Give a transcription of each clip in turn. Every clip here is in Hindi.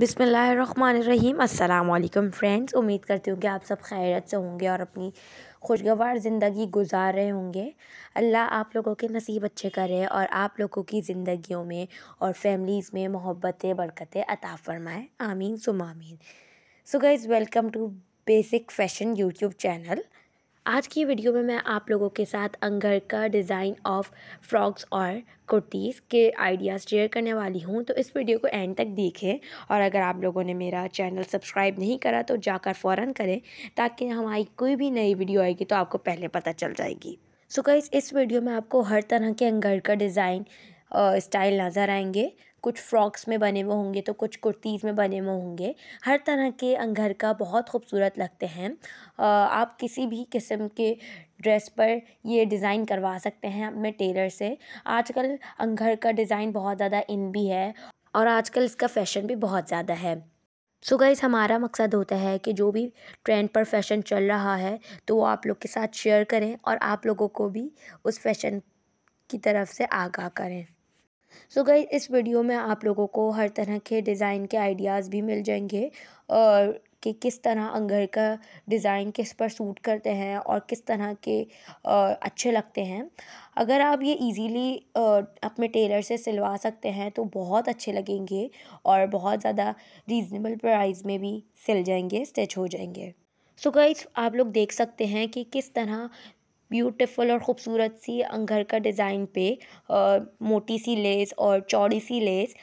बिसमीम अल्लाम फ्रेंड्स उम्मीद करती हूँ कि आप सब खैरत से होंगे और अपनी खुशगवार ज़िंदगी गुजार रहे होंगे अल्लाह आप लोगों के नसीब अच्छे करे और आप लोगों की ज़िंदगियों में और फैमिलीज़ में मोहब्बतें बरकतें अता फ़रमाएँ आमीन सुमामीन so guys welcome to basic fashion YouTube channel आज की वीडियो में मैं आप लोगों के साथ अंगर का डिज़ाइन ऑफ फ्रॉक्स और कुर्तीज़ के आइडियाज़ शेयर करने वाली हूँ तो इस वीडियो को एंड तक देखें और अगर आप लोगों ने मेरा चैनल सब्सक्राइब नहीं करा तो जाकर फ़ौर करें ताकि हमारी कोई भी नई वीडियो आएगी तो आपको पहले पता चल जाएगी सो so गाइज़ इस वीडियो में आपको हर तरह के अंगर का डिज़ाइन स्टाइल नज़र आएंगे कुछ फ़्रॉक्स में बने हुए होंगे तो कुछ कुर्तीज़ में बने हुए होंगे हर तरह के अंगर का बहुत खूबसूरत लगते हैं आप किसी भी किस्म के ड्रेस पर ये डिज़ाइन करवा सकते हैं अपने टेलर से आजकल अंगर का डिज़ाइन बहुत ज़्यादा इन भी है और आजकल इसका फ़ैशन भी बहुत ज़्यादा है सो so गाइज़ हमारा मकसद होता है कि जो भी ट्रेंड पर फैशन चल रहा है तो वो आप लोग के साथ शेयर करें और आप लोगों को भी उस फैशन की तरफ से आगाह करें सो so गई इस वीडियो में आप लोगों को हर तरह के डिज़ाइन के आइडियाज़ भी मिल जाएंगे और कि किस तरह अंगर का डिज़ाइन किस पर सूट करते हैं और किस तरह के अच्छे लगते हैं अगर आप ये इजीली अपने टेलर से सिलवा सकते हैं तो बहुत अच्छे लगेंगे और बहुत ज़्यादा रीज़नेबल प्राइस में भी सिल जाएंगे स्टिच हो जाएंगे सो so गाइज आप लोग देख सकते हैं कि किस तरह ब्यूटीफुल और ख़ूबसूरत सी घर का डिज़ाइन पे मोटी सी लेस और चौड़ी सी लेस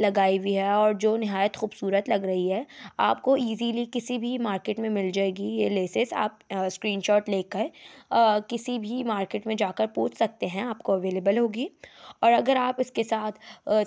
लगाई हुई है और जो नहायत ख़ूबसूरत लग रही है आपको इजीली किसी भी मार्केट में मिल जाएगी ये लेसेस आप स्क्रीनशॉट लेकर किसी भी मार्केट में जाकर पूछ सकते हैं आपको अवेलेबल होगी और अगर आप इसके साथ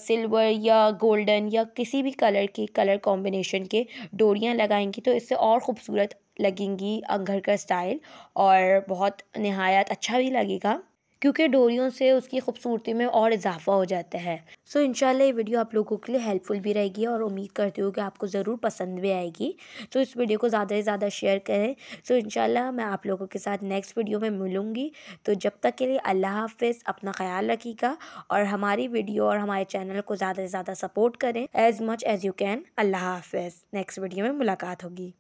सिल्वर या गोल्डन या किसी भी कलर की कलर कॉम्बिनेशन के डोरियाँ लगाएंगी तो इससे और ख़ूबसूरत लगेंगी घर का स्टाइल और बहुत नहायत अच्छा भी लगेगा क्योंकि डोरियों से उसकी खूबसूरती में और इजाफा हो जाता है सो so, इंशाल्लाह ये वीडियो आप लोगों के लिए हेल्पफुल भी रहेगी और उम्मीद करती हूँ कि आपको ज़रूर पसंद भी आएगी तो इस वीडियो को ज़्यादा से ज़्यादा शेयर करें सो so, इंशाल्लाह मैं आप लोगों के साथ नेक्स्ट वीडियो में मिलूँगी तो जब तक के लिए अल्लाह हाफिज़ अपना ख्याल रखिएगा और हमारी वीडियो और हमारे चैनल को ज़्यादा से ज़्यादा सपोर्ट करें as much as you can अल्लाह हाफिज़ नेक्स्ट वीडियो में मुलाकात होगी